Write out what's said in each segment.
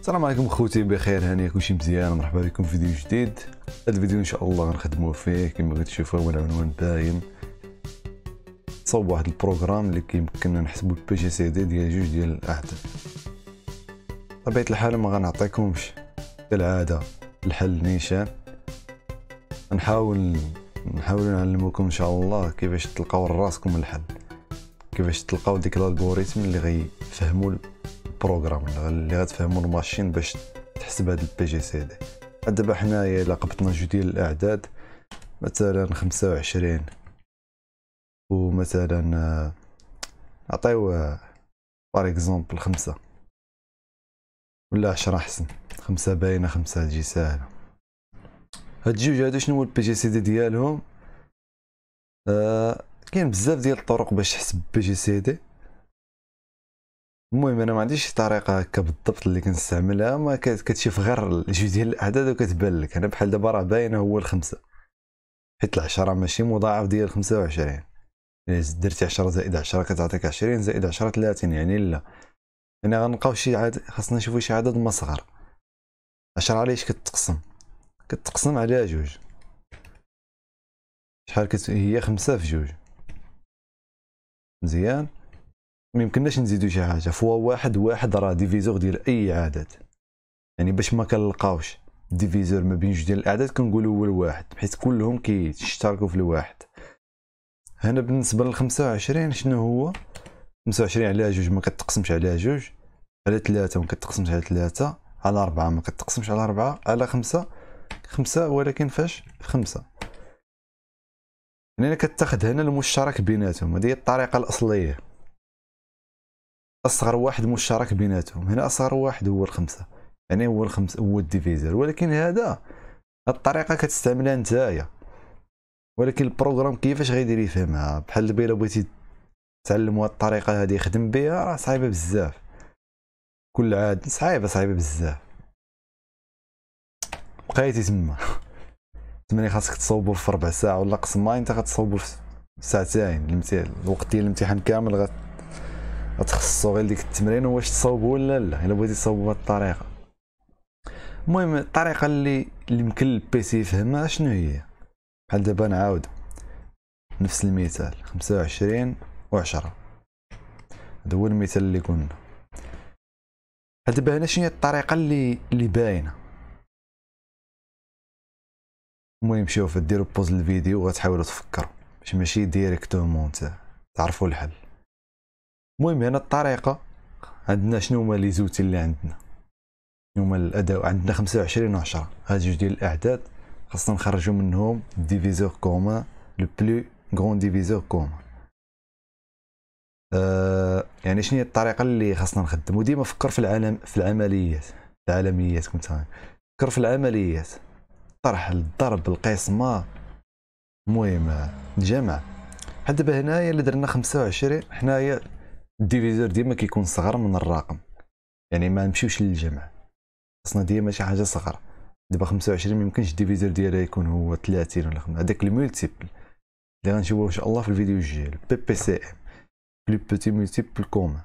السلام عليكم خوتي بخير هاني كلشي مزيان مرحبا بكم في فيديو جديد هذا الفيديو ان شاء الله غنخدموا فيه كما كتشوفوا هو العنوان باين صوب واحد البروغرام اللي كيمكننا نحسبوا البي جي سي دي ديال جوج ديال الاحداث طبيعه الحال ما غنعطيكمش كالعاده الحل نيشان نحاول نحاول نعلمكم ان شاء الله كيفاش تلقاو راسكم الحل كيفاش تلقاو ديك الالغوريثم اللي غيفهموا البروغرام اللي غتفهموا الماشين باش تحسب هذا البي جي سي دي دابا حنايا الا قبطنا جوج ديال الاعداد مثلا 25 ومثلا نعطيو بار اكزومبل خمسة ولا عشرة احسن خمسة باينة خمسة تجي ساهلة هاد الجوج هادو شنو هو البي جي سي دي ديالهم آه كاين بزاف ديال الطرق باش تحسب البي جي سي دي المهم انا ما عنديش طريقه هكا بالضبط اللي كنستعملها ما كتشوف غير الجو ديال الاعداد وكتبان لك انا بحال دابا راه باينه هو الخمسه حيت العشرة ماشي مضاعف ديال خمسة وعشرين يعني درتي عشرة زائد عشرة كتعطيك عشرين زائد عشرة ثلاثين يعني لا هنا غنلقاو شي عدد خاصنا نشوفو شي عدد مصغر عشرة علاش كتقسم كتقسم على جوج شحال كت هي خمسة في جوج مزيان ما يمكنناش نزيدو شي حاجه فوا واحد واحد راه ديفيزور ديال اي عدد يعني باش ما كنلقاوش ديفيزور ما بين جوج ديال الاعداد كنقولوا هو الواحد حيت كلهم كيشتركوا في الواحد هنا بالنسبه لل 25 شنو هو 25 على جوج ما كتقسمش على جوج على ثلاثة ما كتقسمش على ثلاثة على أربعة ما كتقسمش على أربعة على خمسة خمسة ولكن فاش في خمسة يعني كتاخد هنا المشترك بيناتهم هذه هي الطريقة الأصلية اصغر واحد مشترك بيناتهم هنا اصغر واحد هو الخمسه يعني هو الخمسه هو الديفيزر ولكن هذا الطريقه كتستعملها نتايا ولكن البروغرام كيفاش غيدير يفهمها بحال دابا الا بغيتي تعلم هاد الطريقه هادي يخدم بها راه صعيبه بزاف كل عاد صعيبه صعيبه بزاف بقيتي تما تمني خاصك تصوبو في ربع ساعه ولا قسم ما انت غتصوبو في ساعتين المثال الوقت ديال الامتحان كامل غت تخصو غير ديك التمرين واش تصاوبو ولا لا الا بغيتي تصاوبو بهاد الطريقه المهم الطريقه اللي اللي يمكن البيسي يفهمها شنو هي بحال دابا نعاود نفس المثال خمسة و10 هذا هو المثال اللي قلنا دابا هنا شنو هي الطريقه اللي اللي باينه المهم شوف ديروا بوز الفيديو وغتحاولوا تفكروا باش ماشي ديريكتومون تعرفوا الحل المهم هنا الطريقه عندنا شنو هما لي زوتي اللي عندنا شنو هما الاداء عندنا 25 10 هاد جوج ديال الاعداد خاصنا نخرجوا منهم ديفيزور كومان لو بلو غون ديفيزور كومان أه يعني شنو هي الطريقه اللي خاصنا نخدمو ديما فكر في العالم في العمليات العالميات كنت فكر في العمليات الطرح الضرب القسمه المهم الجمع حتى دابا هنايا اللي درنا 25 حنايا الديفيزور ديما كيكون صغر من الرقم يعني ما نمشيوش للجمع خصنا ديما شي حاجه صغر دابا 25 ما يمكنش الديفيزور ديالها يكون هو 30 ولا 5 هذاك الملتيبل اللي غنشوفوه ان شاء الله في الفيديو الجاي بي بي سي ام بلو بوتي ملتيبل كوم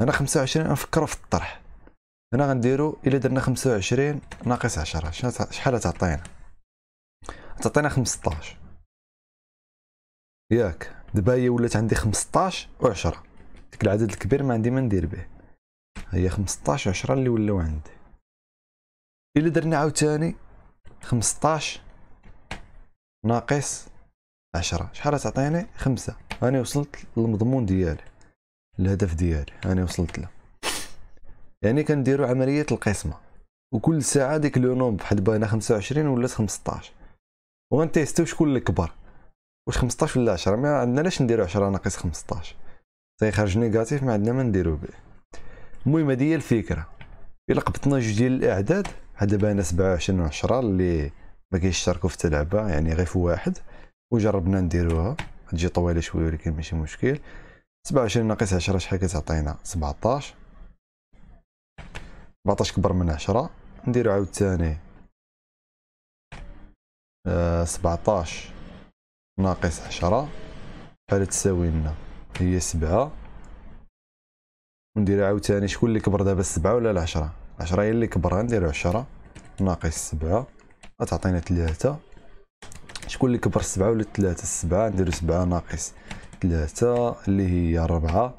هنا 25 غنفكروا في الطرح هنا غنديرو الا درنا 25 ناقص 10 شحال تعطينا تعطينا 15 ياك دابا هي ولات عندي 15 و10 ديك العدد الكبير ما عندي ما ندير به هي 15 10 اللي ولاو عندي الا درنا عاوتاني 15 ناقص 10 شحال تعطيني 5 انا وصلت للمضمون ديالي الهدف ديالي انا وصلت له يعني كنديروا عمليه القسمه وكل ساعه ديك لو نوم بحال باينه 25 ولات 15 وغنتيستيو شكون الكبر واش 15 ولا 10 ما عندنا علاش نديروا 10 ناقص 15 تيخرج نيجاتيف ما عندنا ما نديرو به المهم هذه هي الفكره الا قبطنا جوج ديال الاعداد هذا بان 27 و 10 اللي ما كيشتركوا في اللعبه يعني غير في واحد وجربنا نديروها تجي طويله شويه ولكن ماشي مشكل 27 ناقص 10 شحال كتعطينا 17 17 كبر من 10 نديرو عاوتاني آه 17 ناقص 10 شحال تساوي لنا هي سبعة وندير عاوتاني شكون اللي كبر دابا السبعة ولا العشرة العشرة هي اللي كبر غندير عشرة ناقص سبعة غتعطينا تلاتة شكون اللي كبر السبعة ولا تلاتة السبعة نديرو سبعة ناقص تلاتة اللي هي ربعة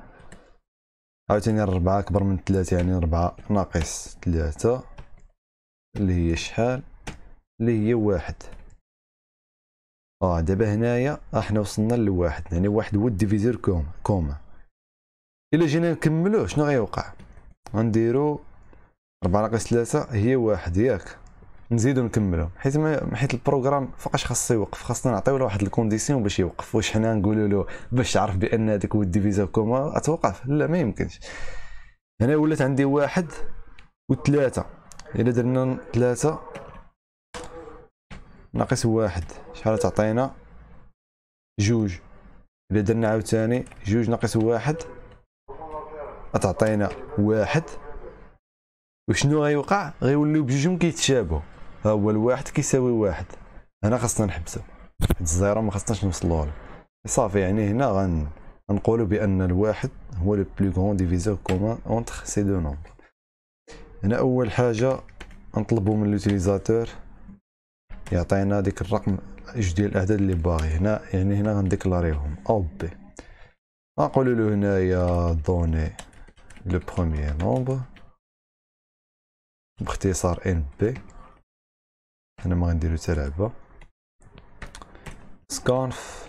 عاوتاني ربعة كبر من تلاتة يعني ربعة ناقص تلاتة اللي هي شحال اللي هي واحد اه دابا هنايا احنا آه، وصلنا لواحد يعني واحد هو الديفيزور كوم كوما الا جينا نكملوه شنو غيوقع غنديرو ربعة ناقص ثلاثة هي واحد ياك نزيدو نكملو حيت ما حيت البروغرام فوقاش خاصو يوقف خاصنا نعطيو له واحد الكونديسيون باش يوقف واش حنا نقولو له باش تعرف بان هذاك هو الديفيزور كوما اتوقف لا ما يمكنش هنا ولات عندي واحد وثلاثة الا درنا ثلاثة ناقص واحد شحال تعطينا جوج الا درنا عاوتاني جوج ناقص واحد تعطينا واحد وشنو غيوقع غيوليو بجوجهم كيتشابهو ها هو الواحد كيساوي واحد هنا خاصنا نحبسو حيت الزيرو ما خاصناش نوصلوه صافي يعني هنا غن نقولوا بان الواحد هو لو بلو غون ديفيزور كومان اونتر سي دو نومبر هنا اول حاجه نطلبوا من لوتيليزاتور يعطينا ديك الرقم اش ديال الاعداد اللي باغي هنا يعني هنا غنديكلاريهم او بي نقول له هنايا دوني لو بروميير نومبر باختصار ان بي هنا ما غنديرو حتى لعبه سكانف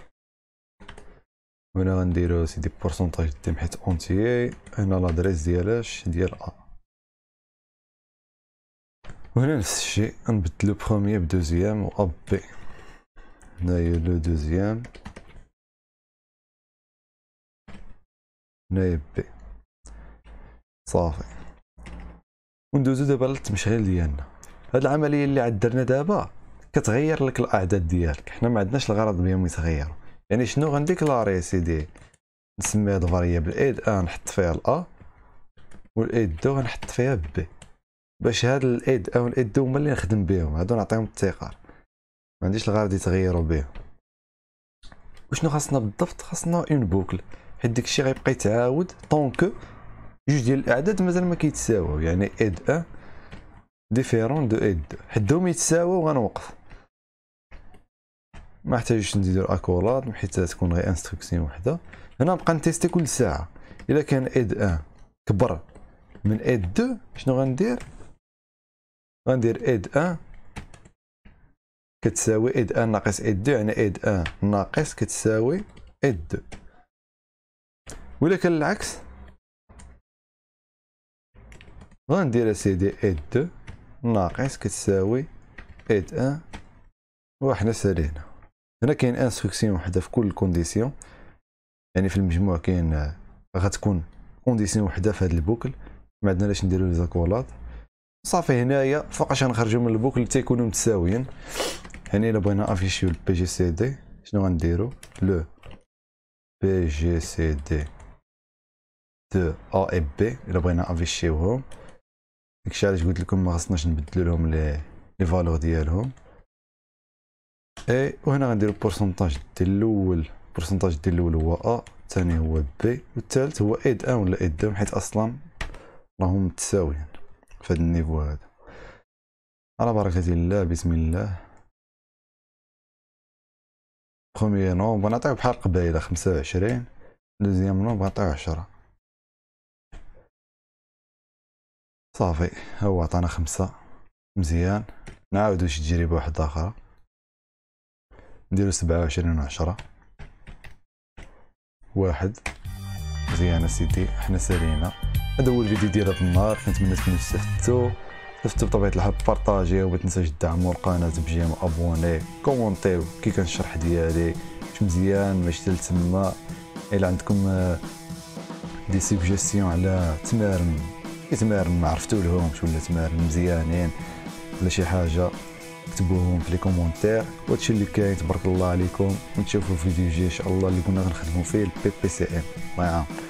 هنا غنديرو سيدي بورسونتاج ديم حيت اونتيي هنا لادريس ديالاش ديال ا وهنا نفس الشيء نبدلو بخوميي بدوزيام و اب بي هنايا لو دوزيام هنايا بي صافي وندوزو دابا للتمشغيل ديالنا هاد العمليه اللي عاد درنا دابا كتغير لك الاعداد ديالك حنا ما عندناش الغرض بهم يتغيروا يعني شنو غنديكلاري سيدي نسمي هاد فاريابل ايد ا آه، نحط فيها الا والايد دو غنحط فيها بي باش هاد الايد او الايد هما اللي نخدم بهم هادو نعطيهم الثقه ما عنديش الغرض يتغيروا به وشنو خاصنا بالضبط خاصنا اون بوكل حيت داكشي غيبقى يتعاود طونك جوج ديال الاعداد مازال ما كيتساواو يعني ايد ان ديفيرون دو ايد 2 حدهم يتساواو غنوقف ما احتاجش نزيدو الاكورات حيت تكون غير انستركسيون وحده هنا نبقى نتيستي كل ساعه الا كان ايد ان كبر من ايد 2 شنو غندير غندير ايد ان كتساوي ايد ان ناقص ايد دو يعني ايد ان ناقص كتساوي ايد دو ولا كان العكس غندير اسيدي ايد دو ناقص كتساوي ايد ان وحنا سالينا هنا كاين انستركسيون وحده في كل كونديسيون يعني في المجموع كاين غتكون كونديسيون وحده في هذا البوكل ما عندناش نديرو لي زاكولات صافي هنايا فوقاش غنخرجو من البوكل تيكونوا متساويين هنا الا بغينا افيشيو البي جي سي دي شنو غنديرو لو بي جي سي دي دو ا اي بي الا بغينا افيشيوهم داكشي علاش قلت لكم ما خصناش نبدلو لهم لي لي فالور ديالهم اي وهنا غنديرو بورسونتاج ديال الاول بورسونتاج ديال الاول هو ا الثاني هو بي والثالث هو ايد ان ولا ايد دو حيت اصلا راهم متساويين في هذا النيفو هذا على بركة الله بسم الله بخومي نومبر نعطيو بحال قبايلة خمسة وعشرين دوزيام نومبر نعطيو عشرة صافي هو عطانا خمسة مزيان نعاودو شي تجربة واحدة أخرى نديرو سبعة وعشرين عشرة واحد مزيان أسيدي حنا سالينا هذا هو الفيديو ديال هذا النهار كنتمنى تكونوا استفدتوا شفتوا بطبيعه الحال بارطاجيو وما تنساوش تدعموا القناه بجيم ابوني كومونتيو كي كان الشرح ديالي واش مزيان واش حتى تما الا عندكم آه، دي سوجيستيون على تمارين تمارين ما عرفتوا لهمش ولا تمارين مزيانين ولا شي حاجه كتبوهم في لي كومونتير وهادشي اللي كاين تبارك الله عليكم ونتشوفوا في فيديو جاي ان شاء الله اللي كنا غنخدموا فيه البي بي سي ام الله يعاونكم